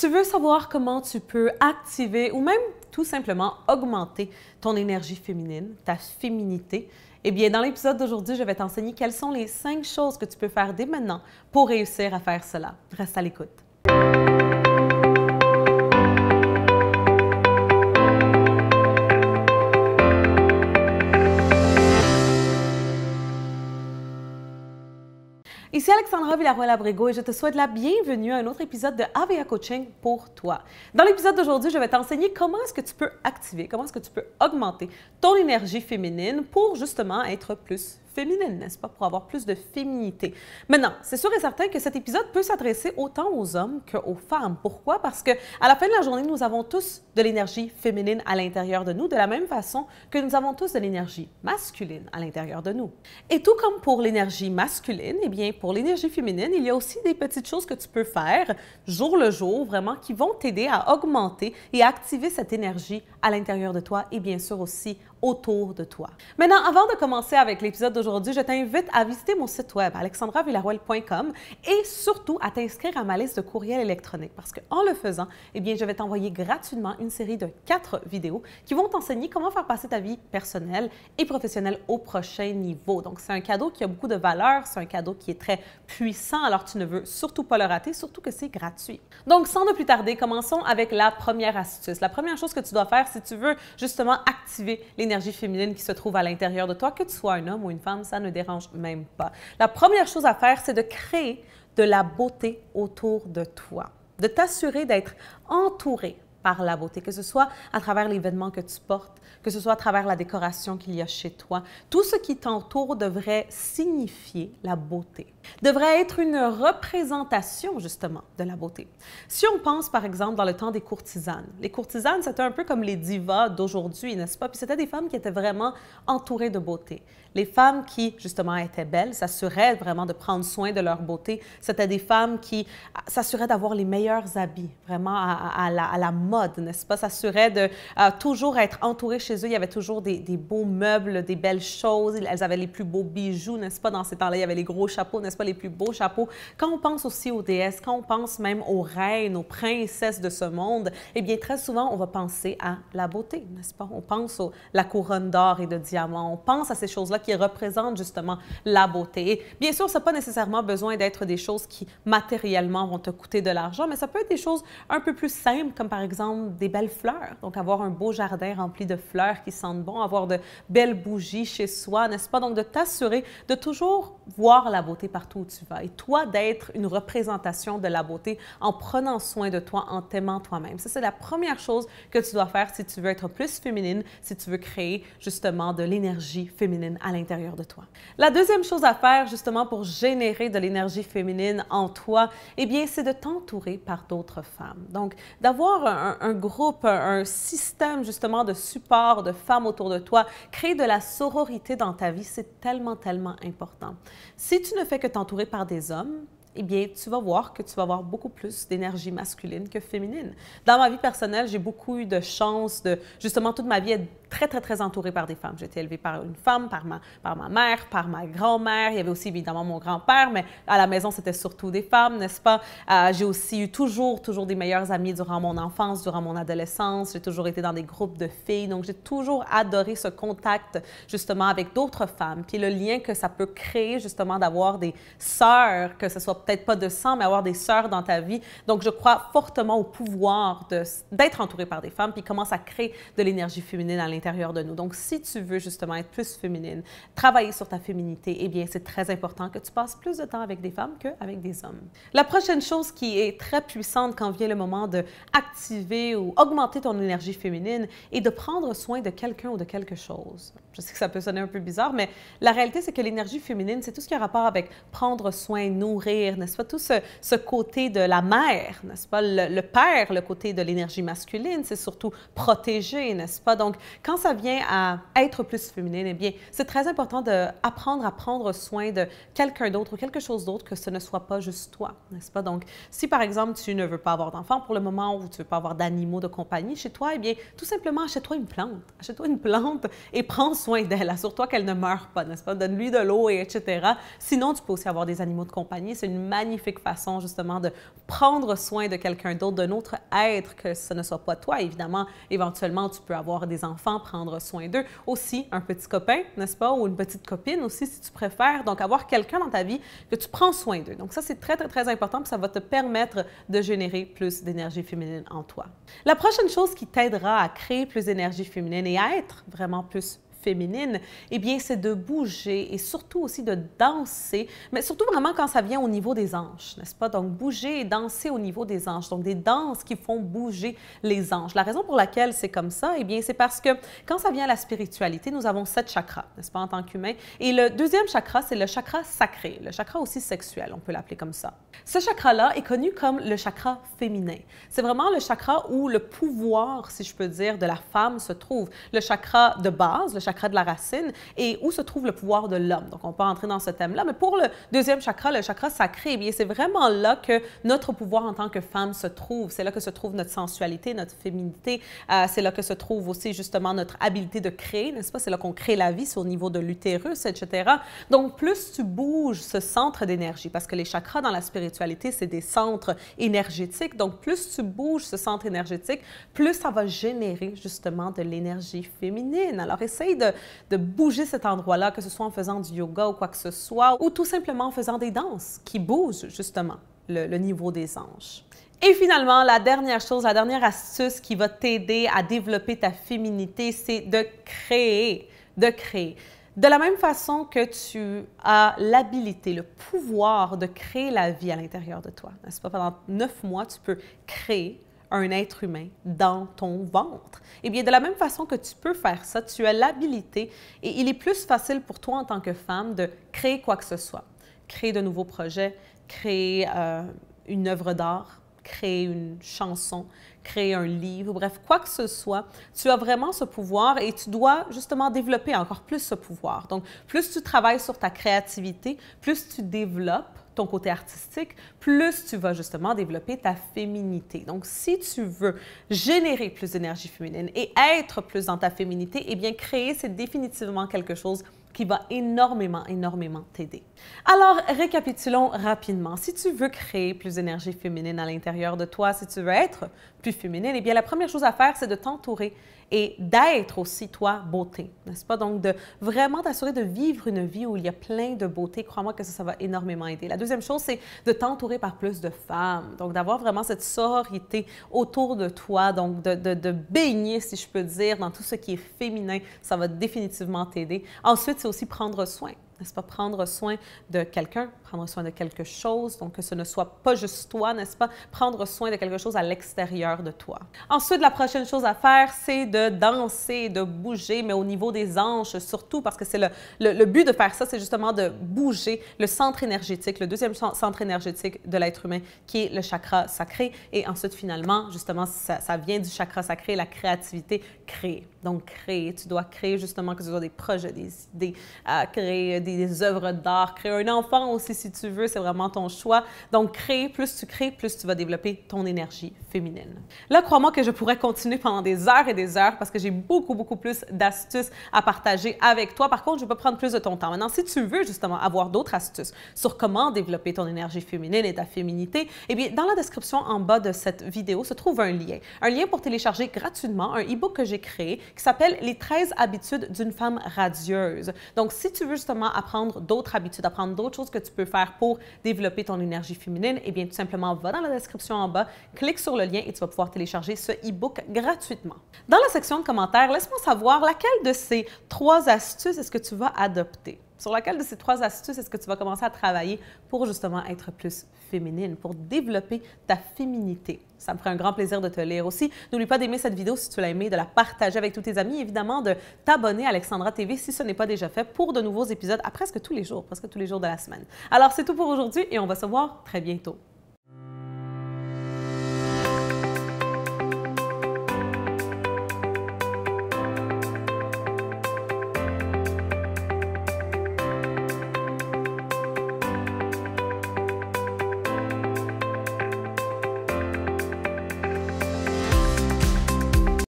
Tu veux savoir comment tu peux activer ou même tout simplement augmenter ton énergie féminine, ta féminité? Eh bien, dans l'épisode d'aujourd'hui, je vais t'enseigner quelles sont les cinq choses que tu peux faire dès maintenant pour réussir à faire cela. Reste à l'écoute. Alexandra villarroel abrego et je te souhaite la bienvenue à un autre épisode de AVEA Coaching pour toi. Dans l'épisode d'aujourd'hui, je vais t'enseigner comment est-ce que tu peux activer, comment est-ce que tu peux augmenter ton énergie féminine pour justement être plus féminine, n'est-ce pas, pour avoir plus de féminité. Maintenant, c'est sûr et certain que cet épisode peut s'adresser autant aux hommes qu'aux femmes. Pourquoi? Parce que à la fin de la journée, nous avons tous de l'énergie féminine à l'intérieur de nous, de la même façon que nous avons tous de l'énergie masculine à l'intérieur de nous. Et tout comme pour l'énergie masculine, eh bien, pour l'énergie féminine, il y a aussi des petites choses que tu peux faire jour le jour, vraiment, qui vont t'aider à augmenter et à activer cette énergie à l'intérieur de toi et bien sûr aussi autour de toi. Maintenant, avant de commencer avec l'épisode d'aujourd'hui, je t'invite à visiter mon site web alexandravillarwell.com et surtout à t'inscrire à ma liste de courriels électroniques parce qu'en le faisant, eh bien, je vais t'envoyer gratuitement une série de quatre vidéos qui vont t'enseigner comment faire passer ta vie personnelle et professionnelle au prochain niveau. Donc, c'est un cadeau qui a beaucoup de valeur, c'est un cadeau qui est très puissant, alors tu ne veux surtout pas le rater, surtout que c'est gratuit. Donc, sans ne plus tarder, commençons avec la première astuce. La première chose que tu dois faire si tu veux justement activer les énergie féminine qui se trouve à l'intérieur de toi, que tu sois un homme ou une femme, ça ne dérange même pas. La première chose à faire, c'est de créer de la beauté autour de toi, de t'assurer d'être entouré par la beauté, que ce soit à travers les vêtements que tu portes, que ce soit à travers la décoration qu'il y a chez toi. Tout ce qui t'entoure devrait signifier la beauté, devrait être une représentation justement de la beauté. Si on pense par exemple dans le temps des courtisanes, les courtisanes, c'était un peu comme les divas d'aujourd'hui, n'est-ce pas? Puis c'était des femmes qui étaient vraiment entourées de beauté. Les femmes qui justement étaient belles s'assuraient vraiment de prendre soin de leur beauté. C'était des femmes qui s'assuraient d'avoir les meilleurs habits, vraiment à, la, la, mode, n'est-ce pas? S'assuraient de euh, toujours être entourées chez eux, il y avait toujours des, beaux meubles, des belles choses. Elles avaient les plus beaux bijoux, n'est-ce pas? Dans ces temps-là, il y avait les gros chapeaux, n'est-ce pas? Les plus beaux chapeaux. Quand on pense aussi aux déesses, quand on pense même aux reines, aux princesses de ce monde, eh bien, très souvent, on va penser à la beauté, n'est-ce pas? On pense à la couronne d'or et de diamants. On pense à ces choses-là qui représentent justement la beauté. bien sûr, ça n'a pas nécessairement besoin d'être des choses qui matériellement vont te coûter de l'argent, mais ça peut être des choses un peu plus simples, comme par exemple des belles fleurs. Donc, avoir un beau jardin rempli de fleurs qui sentent bon, avoir de belles bougies chez soi, n'est-ce pas? Donc, de t'assurer de toujours voir la beauté partout où tu vas et toi d'être une représentation de la beauté en prenant soin de toi, en t'aimant toi-même. Ça, c'est la première chose que tu dois faire si tu veux être plus féminine, si tu veux créer justement de l'énergie féminine à l'intérieur de toi. La deuxième chose à faire justement pour générer de l'énergie féminine en toi, eh bien, c'est de t'entourer par d'autres femmes. Donc, d'avoir un, groupe, un système justement de support de femmes autour de toi. créer de la sororité dans ta vie, c'est tellement, tellement important. Si tu ne fais que t'entourer par des hommes, eh bien, tu vas voir que tu vas avoir beaucoup plus d'énergie masculine que féminine. Dans ma vie personnelle, j'ai beaucoup eu de chance de, justement, toute ma vie être très, très, très entourée par des femmes. J'ai été élevée par une femme, par ma, par ma mère, par ma grand-mère. Il y avait aussi évidemment mon grand-père, mais à la maison, c'était surtout des femmes, n'est-ce pas? Euh, j'ai aussi eu toujours, toujours des meilleures amies durant mon enfance, durant mon adolescence. J'ai toujours été dans des groupes de filles. Donc, j'ai toujours adoré ce contact, justement, avec d'autres femmes. Puis le lien que ça peut créer, justement, d'avoir des sœurs, que ce soit peut-être pas de sang, mais avoir des sœurs dans ta vie. Donc, je crois fortement au pouvoir d'être entourée par des femmes, puis comment ça crée de l'énergie féminine dans l'intérieur de nous. Donc, si tu veux justement être plus féminine, travailler sur ta féminité, eh bien, c'est très important que tu passes plus de temps avec des femmes qu'avec des hommes. La prochaine chose qui est très puissante quand vient le moment de activer ou augmenter ton énergie féminine est de prendre soin de quelqu'un ou de quelque chose. Je sais que ça peut sonner un peu bizarre, mais la réalité, c'est que l'énergie féminine, c'est tout ce qui a rapport avec prendre soin, nourrir, n'est-ce pas? Tout ce, côté de la mère, n'est-ce pas? Le, le père, le côté de l'énergie masculine, c'est surtout protéger, n'est-ce pas? Donc, quand ça vient à être plus féminine, eh bien, c'est très important d'apprendre à prendre soin de quelqu'un d'autre ou quelque chose d'autre que ce ne soit pas juste toi, n'est-ce pas? Donc, si par exemple, tu ne veux pas avoir d'enfants pour le moment ou tu ne veux pas avoir d'animaux de compagnie chez toi, eh bien, tout simplement, achète-toi une plante. Achète-toi une plante et prends soin d'elle. Assure-toi qu'elle ne meurt pas, n'est-ce pas? Donne-lui de l'eau, et etc. Sinon, tu peux aussi avoir des animaux de compagnie. C'est une magnifique façon, justement, de prendre soin de quelqu'un d'autre, d'un autre être, que ce ne soit pas toi. Évidemment, éventuellement, tu peux avoir des enfants prendre soin d'eux. Aussi, un petit copain, n'est-ce pas, ou une petite copine aussi, si tu préfères. Donc, avoir quelqu'un dans ta vie que tu prends soin d'eux. Donc, ça, c'est très, très, très important, ça va te permettre de générer plus d'énergie féminine en toi. La prochaine chose qui t'aidera à créer plus d'énergie féminine et à être vraiment plus féminine, eh bien, c'est de bouger et surtout aussi de danser, mais surtout vraiment quand ça vient au niveau des anges, n'est-ce pas? Donc, bouger et danser au niveau des anges, donc des danses qui font bouger les anges. La raison pour laquelle c'est comme ça, eh bien, c'est parce que quand ça vient à la spiritualité, nous avons sept chakras, n'est-ce pas, en tant qu'humain. Et le deuxième chakra, c'est le chakra sacré, le chakra aussi sexuel, on peut l'appeler comme ça. Ce chakra-là est connu comme le chakra féminin. C'est vraiment le chakra où le pouvoir, si je peux dire, de la femme se trouve. Le chakra de base, le chakra de la racine et où se trouve le pouvoir de l'homme. Donc, on peut entrer dans ce thème-là. Mais pour le deuxième chakra, le chakra sacré, eh bien, c'est vraiment là que notre pouvoir en tant que femme se trouve. C'est là que se trouve notre sensualité, notre féminité. Euh, c'est là que se trouve aussi, justement, notre habileté de créer, n'est-ce pas? C'est là qu'on crée la vie, c'est au niveau de l'utérus, etc. Donc, plus tu bouges ce centre d'énergie, parce que les chakras dans la spiritualité, c'est des centres énergétiques. Donc, plus tu bouges ce centre énergétique, plus ça va générer, justement, de l'énergie féminine. Alors, essaye de, bouger cet endroit-là, que ce soit en faisant du yoga ou quoi que ce soit, ou tout simplement en faisant des danses qui bougent justement le, niveau des anges. Et finalement, la dernière chose, la dernière astuce qui va t'aider à développer ta féminité, c'est de créer, de créer. De la même façon que tu as l'habilité, le pouvoir de créer la vie à l'intérieur de toi, nest pas? Pendant neuf mois, tu peux créer un être humain dans ton ventre. Eh bien, de la même façon que tu peux faire ça, tu as l'habilité et il est plus facile pour toi en tant que femme de créer quoi que ce soit. Créer de nouveaux projets, créer euh, une œuvre d'art, créer une chanson, créer un livre, bref, quoi que ce soit, tu as vraiment ce pouvoir et tu dois justement développer encore plus ce pouvoir. Donc, plus tu travailles sur ta créativité, plus tu développes côté artistique, plus tu vas justement développer ta féminité. Donc, si tu veux générer plus d'énergie féminine et être plus dans ta féminité, eh bien, créer, c'est définitivement quelque chose qui va énormément, énormément t'aider. Alors, récapitulons rapidement. Si tu veux créer plus d'énergie féminine à l'intérieur de toi, si tu veux être plus féminine, eh bien, la première chose à faire, c'est de t'entourer et d'être aussi toi beauté, n'est-ce pas? Donc, de vraiment t'assurer de vivre une vie où il y a plein de beauté, crois-moi que ça, ça va énormément aider. La deuxième chose, c'est de t'entourer par plus de femmes, donc d'avoir vraiment cette sororité autour de toi, donc de, de baigner, si je peux dire, dans tout ce qui est féminin, ça va définitivement t'aider. Ensuite, c'est aussi prendre soin n'est-ce pas, prendre soin de quelqu'un, prendre soin de quelque chose, donc que ce ne soit pas juste toi, n'est-ce pas? Prendre soin de quelque chose à l'extérieur de toi. Ensuite, la prochaine chose à faire, c'est de danser, de bouger, mais au niveau des hanches surtout, parce que c'est le, le, but de faire ça, c'est justement de bouger le centre énergétique, le deuxième centre énergétique de l'être humain, qui est le chakra sacré. Et ensuite, finalement, justement, ça, vient du chakra sacré, la créativité, créer. Donc, créer, tu dois créer justement que tu soit des projets, des idées, à euh, créer des œuvres d'art, créer un enfant aussi si tu veux, c'est vraiment ton choix. Donc, créer, plus tu crées, plus tu vas développer ton énergie féminine. Là, crois-moi que je pourrais continuer pendant des heures et des heures parce que j'ai beaucoup, beaucoup plus d'astuces à partager avec toi. Par contre, je peux pas prendre plus de ton temps. Maintenant, si tu veux justement avoir d'autres astuces sur comment développer ton énergie féminine et ta féminité, eh bien, dans la description en bas de cette vidéo se trouve un lien. Un lien pour télécharger gratuitement un e-book que j'ai créé qui s'appelle Les 13 habitudes d'une femme radieuse. Donc, si tu veux justement apprendre d'autres habitudes, apprendre d'autres choses que tu peux faire pour développer ton énergie féminine, eh bien, tout simplement, va dans la description en bas, clique sur le lien et tu vas pouvoir télécharger ce e-book gratuitement. Dans la section de commentaires, laisse-moi savoir laquelle de ces trois astuces est-ce que tu vas adopter. Sur laquelle de ces trois astuces est-ce que tu vas commencer à travailler pour justement être plus féminine, pour développer ta féminité? Ça me ferait un grand plaisir de te lire aussi. N'oublie pas d'aimer cette vidéo si tu l'as aimée, de la partager avec tous tes amis, évidemment de t'abonner à Alexandra TV si ce n'est pas déjà fait pour de nouveaux épisodes à presque tous les jours, presque tous les jours de la semaine. Alors c'est tout pour aujourd'hui et on va se voir très bientôt.